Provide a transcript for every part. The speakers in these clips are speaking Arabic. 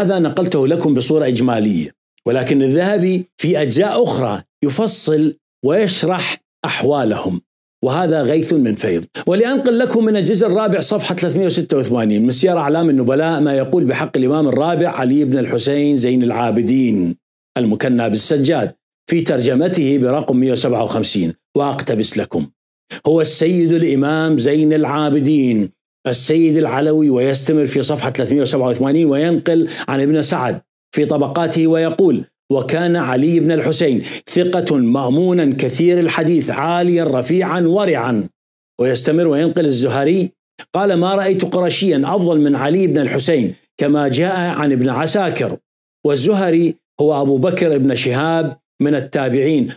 هذا نقلته لكم بصورة إجمالية ولكن الذهبي في أجزاء أخرى يفصل ويشرح أحوالهم وهذا غيث من فيض ولأنقل لكم من الجزء الرابع صفحة 386 من سيارة أعلام النبلاء ما يقول بحق الإمام الرابع علي بن الحسين زين العابدين المكنى بالسجاد في ترجمته برقم 157 وأقتبس لكم هو السيد الإمام زين العابدين السيد العلوي ويستمر في صفحة 387 وينقل عن ابن سعد في طبقاته ويقول وكان علي بن الحسين ثقة مأمونا كثير الحديث عاليا رفيعا ورعا ويستمر وينقل الزهري قال ما رأيت قرشيا أفضل من علي بن الحسين كما جاء عن ابن عساكر والزهري هو أبو بكر بن شهاب من التابعين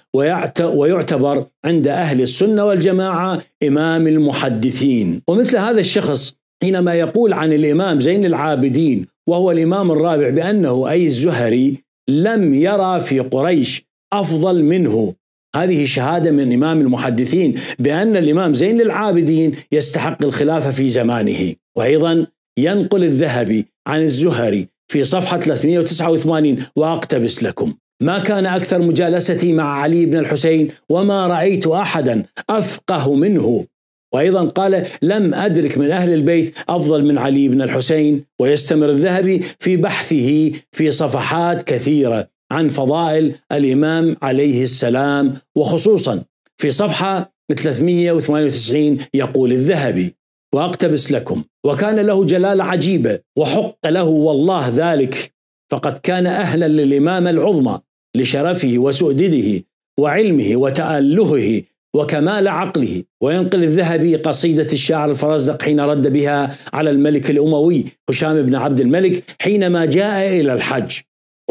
ويعتبر عند أهل السنة والجماعة إمام المحدثين ومثل هذا الشخص حينما يقول عن الإمام زين العابدين وهو الإمام الرابع بأنه أي الزهري لم يرى في قريش أفضل منه هذه شهادة من إمام المحدثين بأن الإمام زين العابدين يستحق الخلافة في زمانه وأيضا ينقل الذهبي عن الزهري في صفحة 389 وأقتبس لكم ما كان أكثر مجالستي مع علي بن الحسين وما رأيت أحدا أفقه منه وأيضا قال لم أدرك من أهل البيت أفضل من علي بن الحسين ويستمر الذهبي في بحثه في صفحات كثيرة عن فضائل الإمام عليه السلام وخصوصا في صفحة 398 يقول الذهبي وأقتبس لكم وكان له جلالة عجيبة وحق له والله ذلك فقد كان أهلا للإمامة العظمى لشرفه وسؤدده وعلمه وتألهه وكمال عقله وينقل الذهبي قصيدة الشاعر الفرزدق حين رد بها على الملك الأموي هشام بن عبد الملك حينما جاء إلى الحج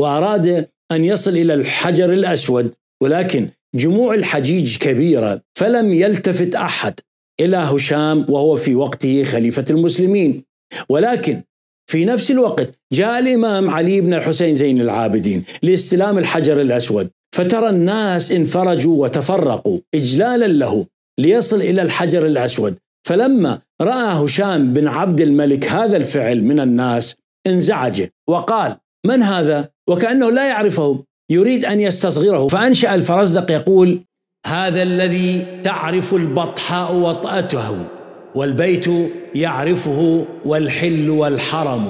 وأراد أن يصل إلى الحجر الأسود ولكن جموع الحجيج كبيرة فلم يلتفت أحد إلى هشام وهو في وقته خليفة المسلمين ولكن في نفس الوقت جاء الإمام علي بن الحسين زين العابدين لاستلام الحجر الأسود فترى الناس انفرجوا وتفرقوا إجلالا له ليصل إلى الحجر الأسود فلما رأى هشام بن عبد الملك هذا الفعل من الناس انزعج وقال من هذا؟ وكأنه لا يعرفه يريد أن يستصغره فأنشأ الفرزدق يقول هذا الذي تعرف البطحاء وطأته والبيت يعرفه والحل والحرم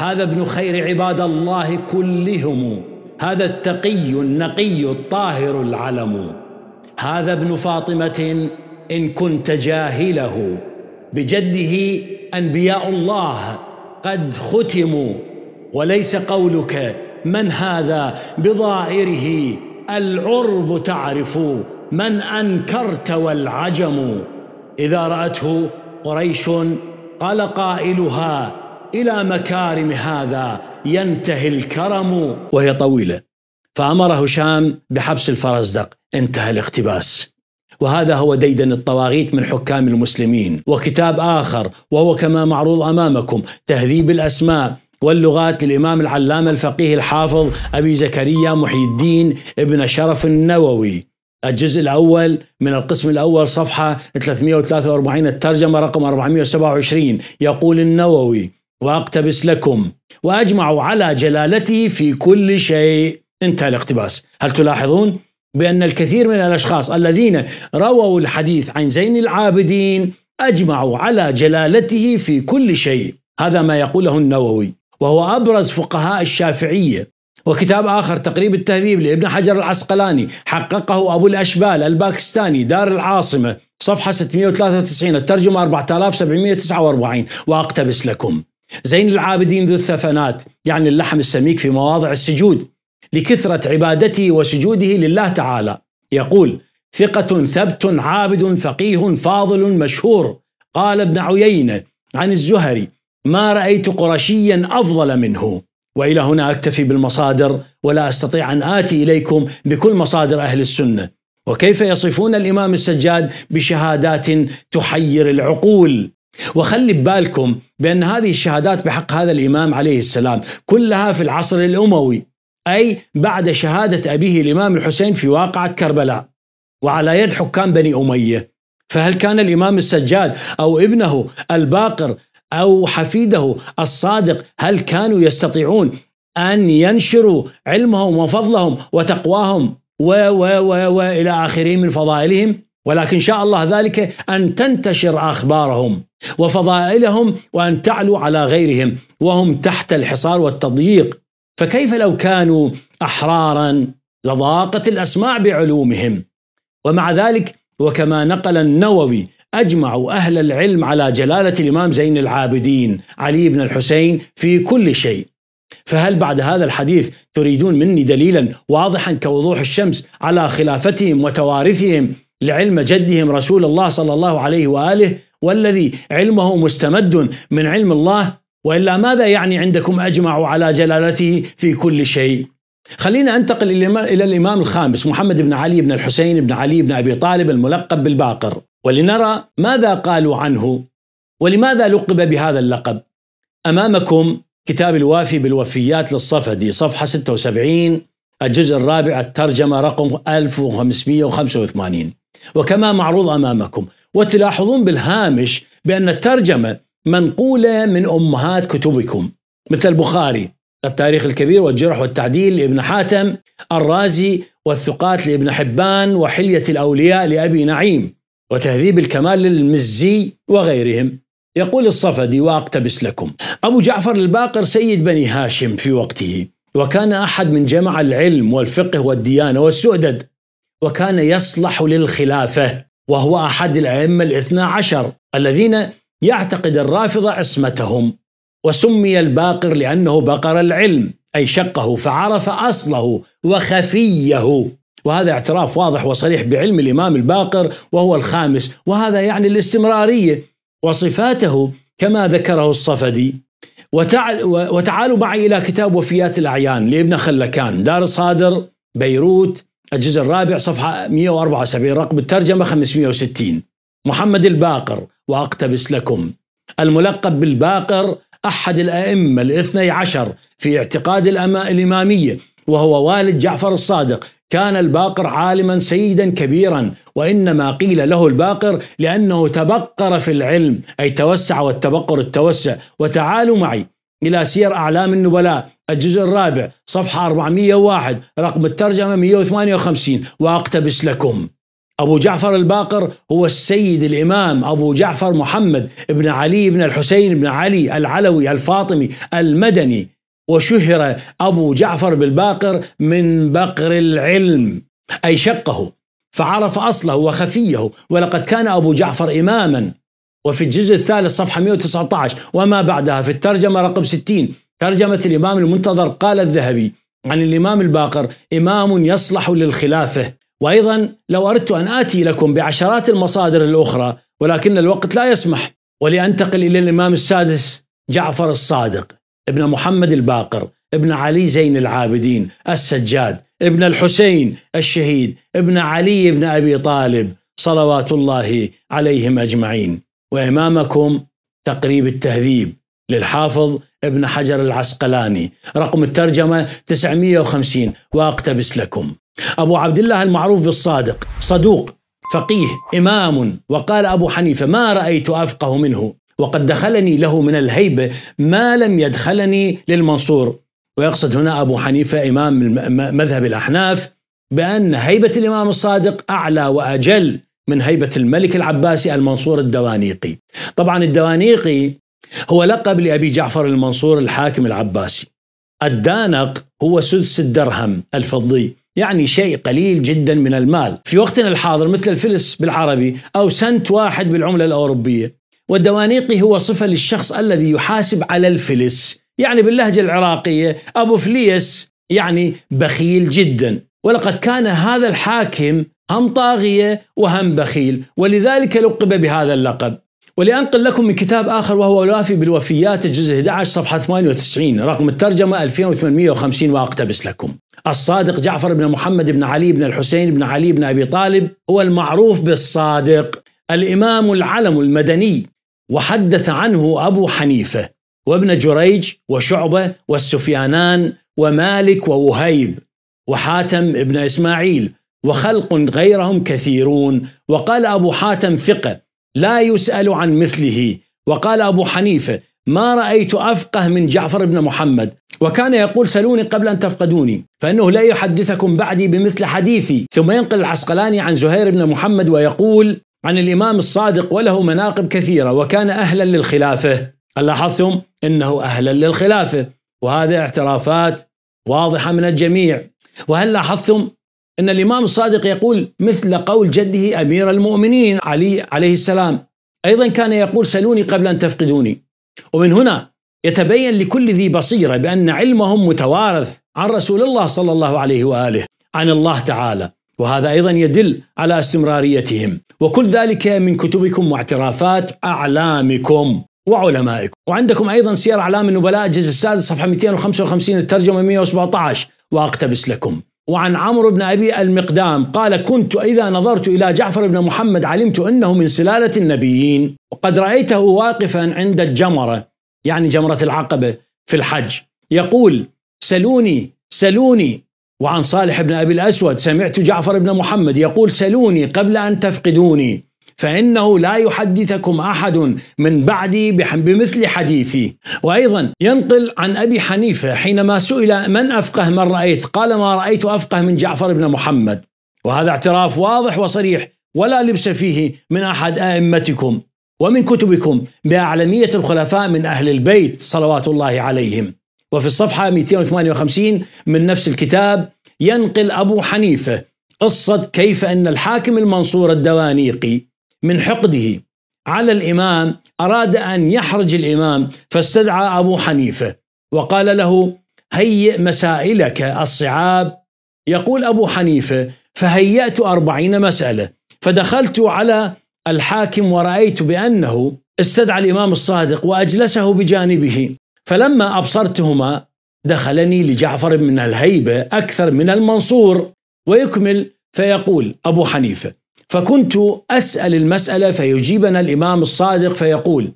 هذا ابن خير عباد الله كلهم هذا التقي النقي الطاهر العلم هذا ابن فاطمه ان كنت جاهله بجده انبياء الله قد ختموا وليس قولك من هذا بظاهره العرب تعرف من انكرت والعجم اذا راته قريش قال قائلها الى مكارم هذا ينتهي الكرم وهي طويله فامر هشام بحبس الفرزدق انتهى الاقتباس وهذا هو ديدن الطواغيت من حكام المسلمين وكتاب اخر وهو كما معروض امامكم تهذيب الاسماء واللغات للامام العلامه الفقيه الحافظ ابي زكريا محي الدين ابن شرف النووي الجزء الأول من القسم الأول صفحة 343 الترجمة رقم 427 يقول النووي وأقتبس لكم وأجمع على جلالته في كل شيء انتهى الاقتباس هل تلاحظون؟ بأن الكثير من الأشخاص الذين رووا الحديث عن زين العابدين أجمعوا على جلالته في كل شيء هذا ما يقوله النووي وهو أبرز فقهاء الشافعية وكتاب آخر تقريب التهذيب لابن حجر العسقلاني حققه أبو الأشبال الباكستاني دار العاصمة صفحة 693 الترجمة 4749 وأقتبس لكم زين العابدين ذو الثفنات يعني اللحم السميك في مواضع السجود لكثرة عبادته وسجوده لله تعالى يقول ثقة ثبت عابد فقيه فاضل مشهور قال ابن عيينة عن الزهري ما رأيت قرشيا أفضل منه والى هنا اكتفي بالمصادر ولا استطيع ان اتي اليكم بكل مصادر اهل السنه وكيف يصفون الامام السجاد بشهادات تحير العقول وخلي ببالكم بان هذه الشهادات بحق هذا الامام عليه السلام كلها في العصر الاموي اي بعد شهاده ابيه الامام الحسين في واقعه كربلاء وعلى يد حكام بني اميه فهل كان الامام السجاد او ابنه الباقر او حفيده الصادق هل كانوا يستطيعون ان ينشروا علمهم وفضلهم وتقواهم و و و و إلى اخره من فضائلهم ولكن شاء الله ذلك ان تنتشر اخبارهم وفضائلهم وان تعلو على غيرهم وهم تحت الحصار والتضييق فكيف لو كانوا احرارا لضاقت الاسماع بعلومهم ومع ذلك وكما نقل النووي أجمعوا أهل العلم على جلالة الإمام زين العابدين علي بن الحسين في كل شيء فهل بعد هذا الحديث تريدون مني دليلا واضحا كوضوح الشمس على خلافتهم وتوارثهم لعلم جدهم رسول الله صلى الله عليه واله والذي علمه مستمد من علم الله والا ماذا يعني عندكم اجمعوا على جلالته في كل شيء؟ خلينا انتقل الى الامام الخامس محمد بن علي بن الحسين بن علي بن ابي طالب الملقب بالباقر. ولنرى ماذا قالوا عنه ولماذا لقب بهذا اللقب أمامكم كتاب الوافي بالوفيات للصفدي صفحة 76 الجزء الرابع الترجمة رقم 1585 وكما معروض أمامكم وتلاحظون بالهامش بأن الترجمة منقولة من أمهات كتبكم مثل البخاري التاريخ الكبير والجرح والتعديل لابن حاتم الرازي والثقات لابن حبان وحلية الأولياء لأبي نعيم وتهذيب الكمال للمزي وغيرهم يقول الصفدي وأقتبس لكم أبو جعفر الباقر سيد بني هاشم في وقته وكان أحد من جمع العلم والفقه والديانة والسؤدد وكان يصلح للخلافة وهو أحد الأئمة الاثنى عشر الذين يعتقد الرافضة عصمتهم وسمي الباقر لأنه بقر العلم أي شقه فعرف أصله وخفيه وهذا اعتراف واضح وصريح بعلم الامام الباقر وهو الخامس وهذا يعني الاستمراريه وصفاته كما ذكره الصفدي وتعال وتعالوا معي الى كتاب وفيات الاعيان لابن خلكان دار صادر بيروت الجزء الرابع صفحه 174 رقم الترجمه 560 محمد الباقر واقتبس لكم الملقب بالباقر احد الائمه الاثني عشر في اعتقاد الاماميه وهو والد جعفر الصادق كان الباقر عالما سيدا كبيرا وانما قيل له الباقر لانه تبقر في العلم اي توسع والتبقر التوسع وتعالوا معي الى سير اعلام النبلاء الجزء الرابع صفحه 401 رقم الترجمه 158 واقتبس لكم أبو جعفر الباقر هو السيد الإمام أبو جعفر محمد بن علي بن الحسين بن علي العلوي الفاطمي المدني وشهر أبو جعفر بالباقر من بقر العلم أي شقه فعرف أصله وخفيه ولقد كان أبو جعفر إماما وفي الجزء الثالث صفحة 119 وما بعدها في الترجمة رقم 60 ترجمة الإمام المنتظر قال الذهبي عن الإمام الباقر إمام يصلح للخلافة وأيضا لو أردت أن آتي لكم بعشرات المصادر الأخرى ولكن الوقت لا يسمح ولأنتقل إلى الإمام السادس جعفر الصادق ابن محمد الباقر ابن علي زين العابدين السجاد ابن الحسين الشهيد ابن علي بن أبي طالب صلوات الله عليهم أجمعين وإمامكم تقريب التهذيب للحافظ ابن حجر العسقلاني رقم الترجمة 950 وأقتبس لكم أبو عبد الله المعروف بالصادق صدوق فقيه إمام وقال أبو حنيفة ما رأيت أفقه منه وقد دخلني له من الهيبة ما لم يدخلني للمنصور ويقصد هنا أبو حنيفة إمام مذهب الأحناف بأن هيبة الإمام الصادق أعلى وأجل من هيبة الملك العباسي المنصور الدوانيقي طبعا الدوانيقي هو لقب لأبي جعفر المنصور الحاكم العباسي الدانق هو سدس الدرهم الفضي يعني شيء قليل جدا من المال في وقتنا الحاضر مثل الفلس بالعربي أو سنت واحد بالعملة الأوروبية والدوانيقي هو صفة للشخص الذي يحاسب على الفلس يعني باللهجة العراقية أبو فليس يعني بخيل جدا ولقد كان هذا الحاكم هم طاغية وهم بخيل ولذلك لقب بهذا اللقب ولأنقل لكم من كتاب آخر وهو الوافي بالوفيات الجزء 11 صفحة 98 رقم الترجمة 2850 وأقتبس لكم الصادق جعفر بن محمد بن علي بن الحسين بن علي بن أبي طالب هو المعروف بالصادق الإمام العلم المدني وحدث عنه أبو حنيفة وابن جريج وشعبة والسفيانان ومالك ووهيب وحاتم ابن إسماعيل وخلق غيرهم كثيرون وقال أبو حاتم ثقة لا يسأل عن مثله وقال أبو حنيفة ما رأيت أفقه من جعفر بن محمد وكان يقول سلوني قبل أن تفقدوني فإنه لا يحدثكم بعدي بمثل حديثي ثم ينقل العسقلاني عن زهير بن محمد ويقول عن الإمام الصادق وله مناقب كثيرة وكان أهلا للخلافة لاحظتم أنه أهلا للخلافة وهذا اعترافات واضحة من الجميع وهل لاحظتم أن الإمام الصادق يقول مثل قول جده أمير المؤمنين علي عليه السلام أيضا كان يقول سلوني قبل أن تفقدوني ومن هنا يتبين لكل ذي بصيرة بأن علمهم متوارث عن رسول الله صلى الله عليه وآله عن الله تعالى وهذا ايضا يدل على استمراريتهم وكل ذلك من كتبكم واعترافات اعلامكم وعلمائكم وعندكم ايضا سير اعلام النبلاء الجزء السادس صفحه 255 الترجمه 117 واقتبس لكم وعن عمرو بن ابي المقدام قال كنت اذا نظرت الى جعفر بن محمد علمت انه من سلاله النبيين وقد رايته واقفا عند الجمره يعني جمره العقبه في الحج يقول سلوني سلوني وعن صالح بن أبي الأسود سمعت جعفر بن محمد يقول سلوني قبل أن تفقدوني فإنه لا يحدثكم أحد من بعدي بمثل حديثي وأيضا ينقل عن أبي حنيفة حينما سئل من أفقه من رأيت قال ما رأيت أفقه من جعفر بن محمد وهذا اعتراف واضح وصريح ولا لبس فيه من أحد أئمتكم ومن كتبكم بأعلمية الخلفاء من أهل البيت صلوات الله عليهم وفي الصفحة 258 من نفس الكتاب ينقل أبو حنيفة قصة كيف أن الحاكم المنصور الدوانيقي من حقده على الإمام أراد أن يحرج الإمام فاستدعى أبو حنيفة وقال له هيئ مسائلك الصعاب يقول أبو حنيفة فهيأت أربعين مسألة فدخلت على الحاكم ورأيت بأنه استدعى الإمام الصادق وأجلسه بجانبه فلما أبصرتهما دخلني لجعفر من الهيبة أكثر من المنصور ويكمل فيقول أبو حنيفة فكنت أسأل المسألة فيجيبنا الإمام الصادق فيقول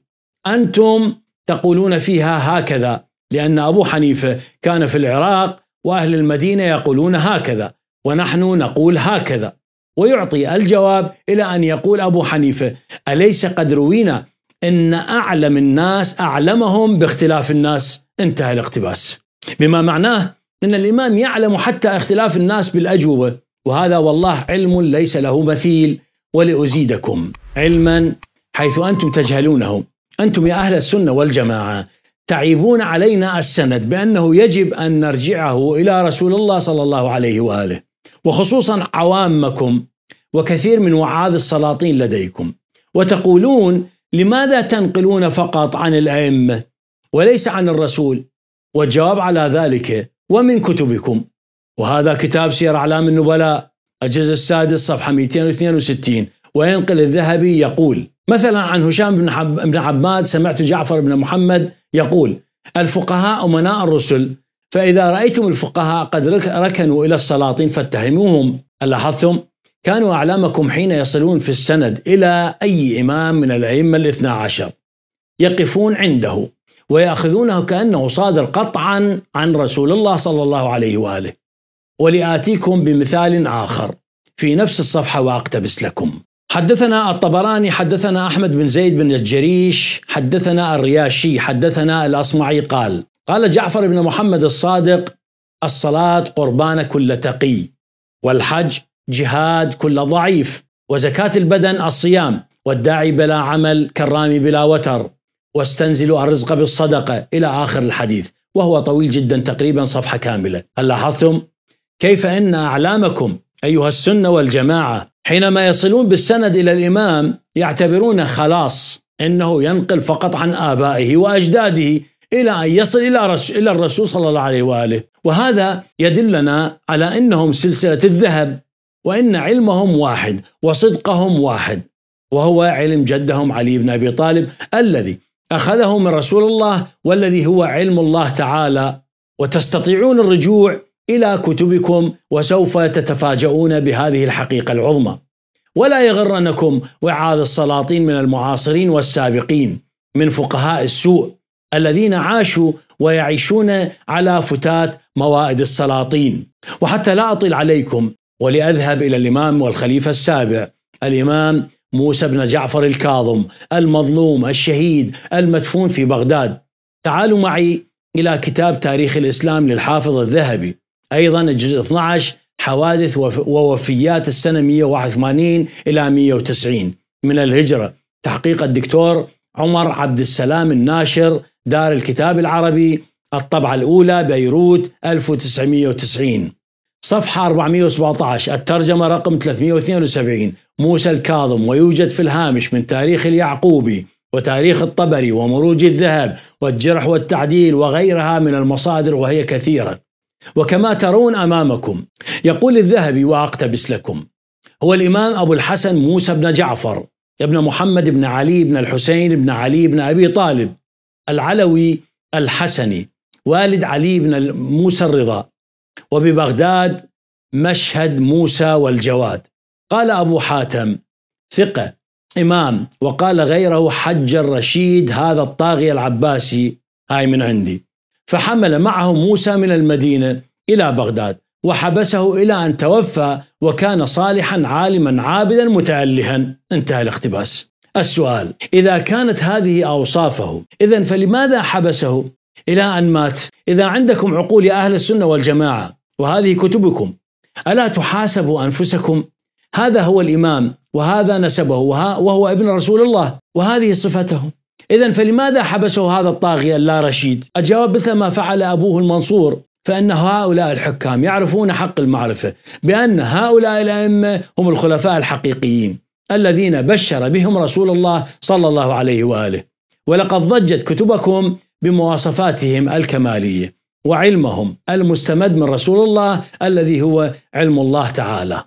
أنتم تقولون فيها هكذا لأن أبو حنيفة كان في العراق وأهل المدينة يقولون هكذا ونحن نقول هكذا ويعطي الجواب إلى أن يقول أبو حنيفة أليس قد روينا ان اعلم الناس اعلمهم باختلاف الناس انتهى الاقتباس بما معناه ان الامام يعلم حتى اختلاف الناس بالاجوبه وهذا والله علم ليس له مثيل ولازيدكم علما حيث انتم تجهلونه انتم يا اهل السنه والجماعه تعيبون علينا السند بانه يجب ان نرجعه الى رسول الله صلى الله عليه واله وخصوصا عوامكم وكثير من وعاظ السلاطين لديكم وتقولون لماذا تنقلون فقط عن الائمه وليس عن الرسول والجواب على ذلك ومن كتبكم وهذا كتاب سير اعلام النبلاء الجزء السادس صفحه 262 وينقل الذهبي يقول مثلا عن هشام بن, حب بن عباد سمعت جعفر بن محمد يقول الفقهاء امناء الرسل فاذا رايتم الفقهاء قد ركنوا الى السلاطين فاتهموهم لاحظتم كانوا أعلامكم حين يصلون في السند إلى أي إمام من الأئمة الاثنى عشر يقفون عنده ويأخذونه كأنه صادر قطعا عن رسول الله صلى الله عليه وآله ولآتيكم بمثال آخر في نفس الصفحة وأقتبس لكم حدثنا الطبراني حدثنا أحمد بن زيد بن الجريش حدثنا الرياشي حدثنا الأصمعي قال قال جعفر بن محمد الصادق الصلاة قربان كل تقي والحج جهاد كل ضعيف وزكاة البدن الصيام والداعي بلا عمل كالرامي بلا وتر واستنزلوا الرزق بالصدقة إلى آخر الحديث وهو طويل جدا تقريبا صفحة كاملة هل لاحظتم؟ كيف أن أعلامكم أيها السنة والجماعة حينما يصلون بالسند إلى الإمام يعتبرون خلاص أنه ينقل فقط عن آبائه وأجداده إلى أن يصل إلى, إلى الرسول صلى الله عليه وآله وهذا يدلنا على أنهم سلسلة الذهب وإن علمهم واحد وصدقهم واحد وهو علم جدهم علي بن أبي طالب الذي أخذه من رسول الله والذي هو علم الله تعالى وتستطيعون الرجوع إلى كتبكم وسوف تتفاجؤون بهذه الحقيقة العظمى ولا يغرنكم وعاذ السلاطين من المعاصرين والسابقين من فقهاء السوء الذين عاشوا ويعيشون على فتات موائد السلاطين وحتى لا أطيل عليكم ولأذهب إلى الإمام والخليفة السابع الإمام موسى بن جعفر الكاظم المظلوم الشهيد المدفون في بغداد تعالوا معي إلى كتاب تاريخ الإسلام للحافظ الذهبي أيضا الجزء 12 حوادث ووفيات السنة 181 إلى 190 من الهجرة تحقيق الدكتور عمر عبد السلام الناشر دار الكتاب العربي الطبعة الأولى بيروت 1990 صفحة 417 الترجمة رقم 372 موسى الكاظم ويوجد في الهامش من تاريخ اليعقوبي وتاريخ الطبري ومروج الذهب والجرح والتعديل وغيرها من المصادر وهي كثيرة وكما ترون أمامكم يقول الذهبي وأقتبس لكم هو الإمام أبو الحسن موسى بن جعفر ابن محمد بن علي بن الحسين بن علي بن أبي طالب العلوي الحسني والد علي بن موسى الرضا وببغداد مشهد موسى والجواد قال أبو حاتم ثقة إمام وقال غيره حج الرشيد هذا الطاغية العباسي هاي من عندي فحمل معه موسى من المدينة إلى بغداد وحبسه إلى أن توفى وكان صالحا عالما عابدا متألها انتهى الاقتباس السؤال إذا كانت هذه أوصافه إذا فلماذا حبسه إلى أن مات إذا عندكم عقول يا أهل السنة والجماعة وهذه كتبكم ألا تحاسبوا أنفسكم هذا هو الإمام وهذا نسبه وهو ابن رسول الله وهذه صفته إذا فلماذا حبسه هذا الطاغية اللا رشيد الجواب مثل ما فعل أبوه المنصور فإن هؤلاء الحكام يعرفون حق المعرفة بأن هؤلاء الأئمة هم الخلفاء الحقيقيين الذين بشر بهم رسول الله صلى الله عليه وآله ولقد ضجت كتبكم بمواصفاتهم الكماليه وعلمهم المستمد من رسول الله الذي هو علم الله تعالى.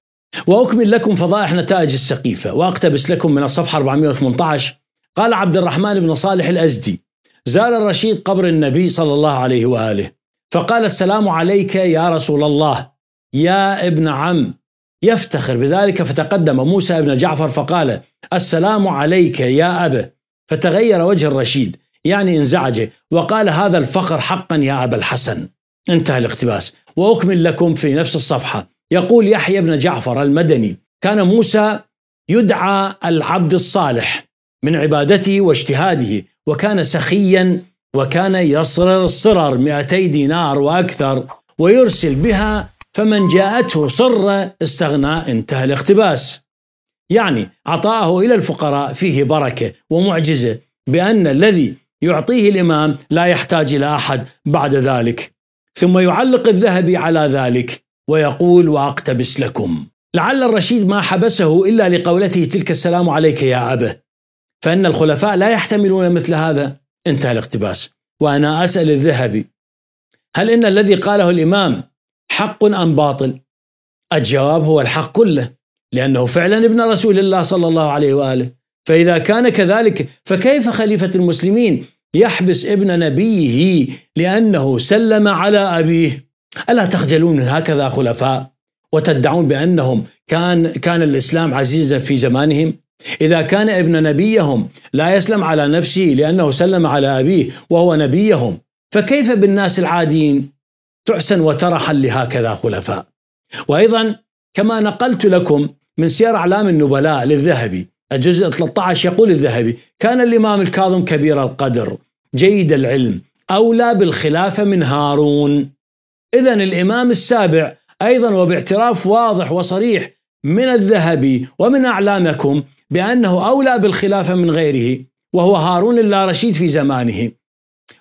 واكمل لكم فضائح نتائج السقيفه واقتبس لكم من الصفحه 418 قال عبد الرحمن بن صالح الازدي: زار الرشيد قبر النبي صلى الله عليه واله فقال السلام عليك يا رسول الله يا ابن عم يفتخر بذلك فتقدم موسى بن جعفر فقال السلام عليك يا أبا فتغير وجه الرشيد يعني انزعجه وقال هذا الفقر حقا يا أبا الحسن انتهى الاقتباس وأكمل لكم في نفس الصفحة يقول يحيى بن جعفر المدني كان موسى يدعى العبد الصالح من عبادته واجتهاده وكان سخيا وكان يصرر الصرر 200 دينار وأكثر ويرسل بها فمن جاءته صر استغنى انتهى الاقتباس يعني عطاءه إلى الفقراء فيه بركة ومعجزة بأن الذي يعطيه الامام لا يحتاج الى احد بعد ذلك ثم يعلق الذهبي على ذلك ويقول واقتبس لكم لعل الرشيد ما حبسه الا لقولته تلك السلام عليك يا ابه فان الخلفاء لا يحتملون مثل هذا انتهى الاقتباس وانا اسال الذهبي هل ان الذي قاله الامام حق ام باطل؟ الجواب هو الحق كله لانه فعلا ابن رسول الله صلى الله عليه واله فإذا كان كذلك فكيف خليفة المسلمين يحبس ابن نبيه لأنه سلم على أبيه ألا تخجلون من هكذا خلفاء وتدعون بأنهم كان, كان الإسلام عزيزا في زمانهم إذا كان ابن نبيهم لا يسلم على نفسه لأنه سلم على أبيه وهو نبيهم فكيف بالناس العاديين تحسن وترحل لهكذا خلفاء وأيضا كما نقلت لكم من سير أعلام النبلاء للذهبي الجزء 13 يقول الذهبي كان الإمام الكاظم كبير القدر جيد العلم أولى بالخلافة من هارون إذا الإمام السابع أيضا وباعتراف واضح وصريح من الذهبي ومن أعلامكم بأنه أولى بالخلافة من غيره وهو هارون اللا رشيد في زمانه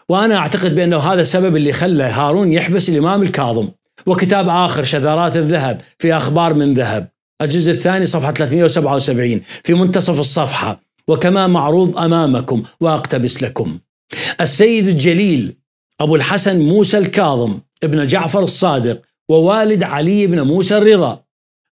وأنا أعتقد بأنه هذا السبب اللي خلى هارون يحبس الإمام الكاظم وكتاب آخر شذرات الذهب في أخبار من ذهب الجزء الثاني صفحة 377 في منتصف الصفحة وكما معروض أمامكم وأقتبس لكم السيد الجليل أبو الحسن موسى الكاظم ابن جعفر الصادق ووالد علي بن موسى الرضا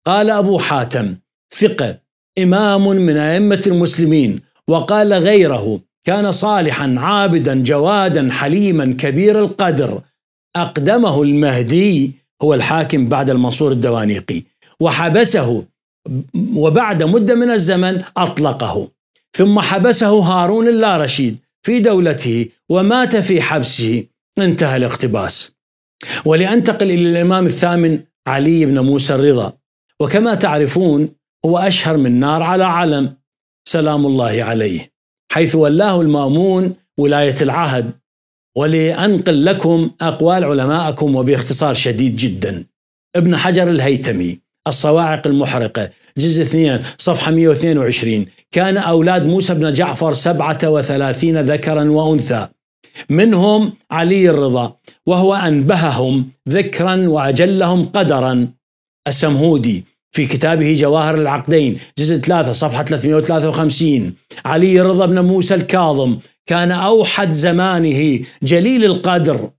قال أبو حاتم ثقة إمام من أئمة المسلمين وقال غيره كان صالحا عابدا جوادا حليما كبير القدر أقدمه المهدي هو الحاكم بعد المنصور الدوانيقي وحبسه وبعد مدة من الزمن أطلقه ثم حبسه هارون اللا رشيد في دولته ومات في حبسه انتهى الاقتباس ولأنتقل إلى الإمام الثامن علي بن موسى الرضا وكما تعرفون هو أشهر من نار على علم سلام الله عليه حيث ولاه المأمون ولاية العهد ولأنقل لكم أقوال علماءكم وباختصار شديد جدا ابن حجر الهيتمي الصواعق المحرقة جزء اثنين صفحة 122 كان أولاد موسى بن جعفر سبعة وثلاثين ذكرا وأنثى منهم علي الرضا وهو أنبههم ذكرا وأجلهم قدرا السمهودي في كتابه جواهر العقدين جزء ثلاثة صفحة 353 علي الرضا بن موسى الكاظم كان أوحد زمانه جليل القدر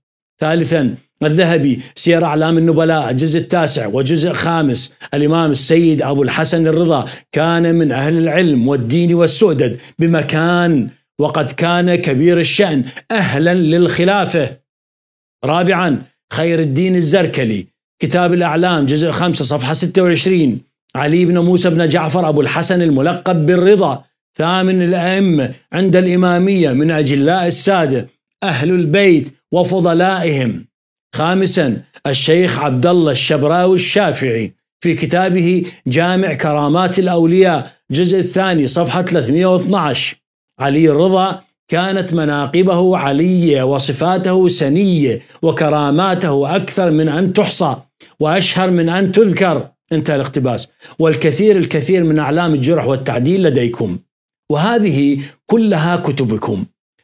ثالثا الذهبي سير أعلام النبلاء الجزء التاسع وجزء خامس الإمام السيد أبو الحسن الرضا كان من أهل العلم والدين والسؤدد بمكان وقد كان كبير الشأن أهلا للخلافة رابعا خير الدين الزركلي كتاب الأعلام جزء خمسة صفحة 26 علي بن موسى بن جعفر أبو الحسن الملقب بالرضا ثامن الأئمة عند الإمامية من أجلاء السادة أهل البيت وفضلائهم خامسا الشيخ عبد الله الشبراوي الشافعي في كتابه جامع كرامات الاولياء الجزء الثاني صفحه 312 علي الرضا كانت مناقبه علية وصفاته سنية وكراماته أكثر من أن تحصى وأشهر من أن تذكر انتهى الاقتباس والكثير الكثير من أعلام الجرح والتعديل لديكم وهذه كلها كتبكم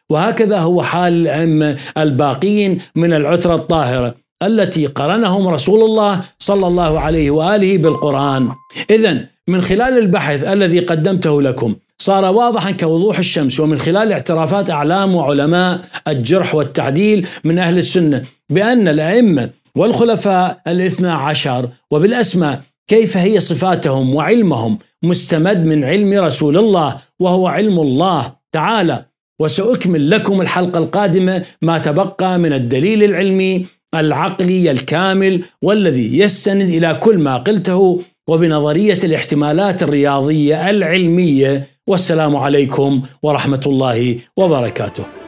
وهكذا هو حال الأئمة الباقين من العترة الطاهرة التي قرنهم رسول الله صلى الله عليه وآله بالقرآن إذا من خلال البحث الذي قدمته لكم صار واضحا كوضوح الشمس ومن خلال اعترافات أعلام وعلماء الجرح والتعديل من أهل السنة بأن الأئمة والخلفاء الاثنى عشر وبالأسماء كيف هي صفاتهم وعلمهم مستمد من علم رسول الله وهو علم الله تعالى وساكمل لكم الحلقه القادمه ما تبقى من الدليل العلمي العقلي الكامل والذي يستند الى كل ما قلته وبنظريه الاحتمالات الرياضيه العلميه والسلام عليكم ورحمه الله وبركاته